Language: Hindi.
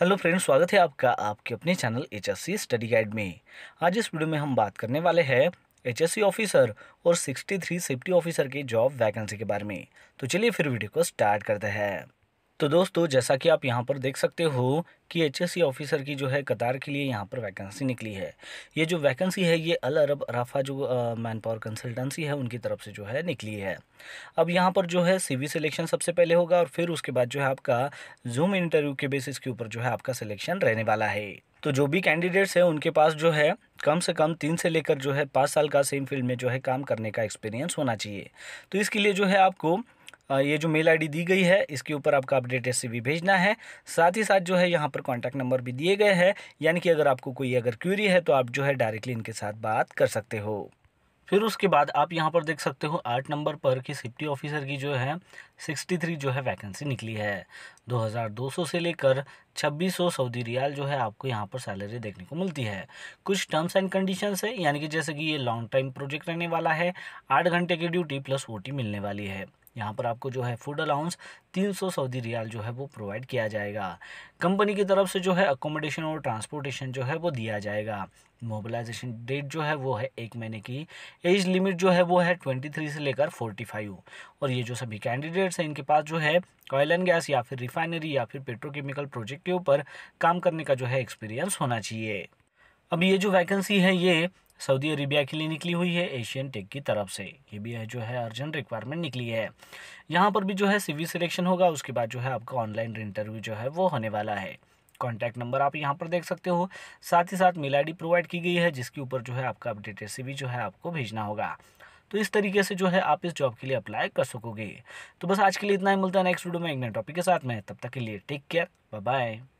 हेलो फ्रेंड्स स्वागत है आपका आपके अपने चैनल एच स्टडी गाइड में आज इस वीडियो में हम बात करने वाले हैं एच ऑफिसर और 63 सेफ्टी ऑफिसर के जॉब वैकेंसी के बारे में तो चलिए फिर वीडियो को स्टार्ट करते हैं तो दोस्तों जैसा कि आप यहाँ पर देख सकते हो कि एचएससी ऑफिसर की जो है कतार के लिए यहाँ पर वैकेंसी निकली है ये जो वैकेंसी है ये अल अरब अराफा जो मैन पावर कंसल्टेंसी है उनकी तरफ से जो है निकली है अब यहाँ पर जो है सीवी सिलेक्शन सबसे पहले होगा और फिर उसके बाद जो है आपका जूम इंटरव्यू के बेसिस के ऊपर जो है आपका सिलेक्शन रहने वाला है तो जो भी कैंडिडेट्स हैं उनके पास जो है कम से कम तीन से लेकर जो है पाँच साल का सेम फील्ड में जो है काम करने का एक्सपीरियंस होना चाहिए तो इसके लिए जो है आपको ये जो मेल आईडी दी गई है इसके ऊपर आपका अपडेट सी भी भेजना है साथ ही साथ जो है यहाँ पर कॉन्टैक्ट नंबर भी दिए गए हैं यानी कि अगर आपको कोई अगर क्यूरी है तो आप जो है डायरेक्टली इनके साथ बात कर सकते हो फिर उसके बाद आप यहाँ पर देख सकते हो आठ नंबर पर कि सिप्टी ऑफिसर की जो है सिक्सटी थ्री जो है वैकेंसी निकली है दो हज़ार दो सौ से लेकर छब्बीस सौ सऊदी रियाल जो है आपको यहाँ पर सैलरी देखने को मिलती है कुछ टर्म्स एंड कंडीशन है यानी कि जैसे कि ये लॉन्ग टाइम प्रोजेक्ट रहने वाला है आठ घंटे की ड्यूटी प्लस ओ मिलने वाली है यहाँ पर आपको जो है फूड अलाउंस 300 सऊदी रियाल जो है वो प्रोवाइड किया जाएगा कंपनी की तरफ से जो है अकोमोडेशन और ट्रांसपोर्टेशन जो है वो दिया जाएगा मोबिलाइजेशन डेट जो है वो है एक महीने की एज लिमिट जो है वो है ट्वेंटी थ्री से लेकर फोर्टी फाइव और ये जो सभी कैंडिडेट्स हैं इनके पास जो है ऑयल एंड गैस या फिर रिफाइनरी या फिर पेट्रोकेमिकल प्रोजेक्ट के ऊपर काम करने का जो है एक्सपीरियंस होना चाहिए अब ये जो वैकेंसी है ये सऊदी अरेबिया के लिए निकली हुई है एशियन टेक की तरफ से ये भी है जो है अर्जेंट रिक्वायरमेंट निकली है यहाँ पर भी जो है सीवी सिलेक्शन होगा उसके बाद जो है आपका ऑनलाइन इंटरव्यू जो है वो होने वाला है कॉन्टैक्ट नंबर आप यहाँ पर देख सकते हो साथ ही साथ मेल आई प्रोवाइड की गई है जिसके ऊपर जो है आपका अपडेटेड सी जो है आपको भेजना होगा तो इस तरीके से जो है आप इस जॉब के लिए अप्लाई कर सकोगे तो बस आज के लिए इतना ही मिलता है नेक्स्ट वीडियो में एक नए टॉपिक के साथ में तब तक के लिए टेक केयर बाय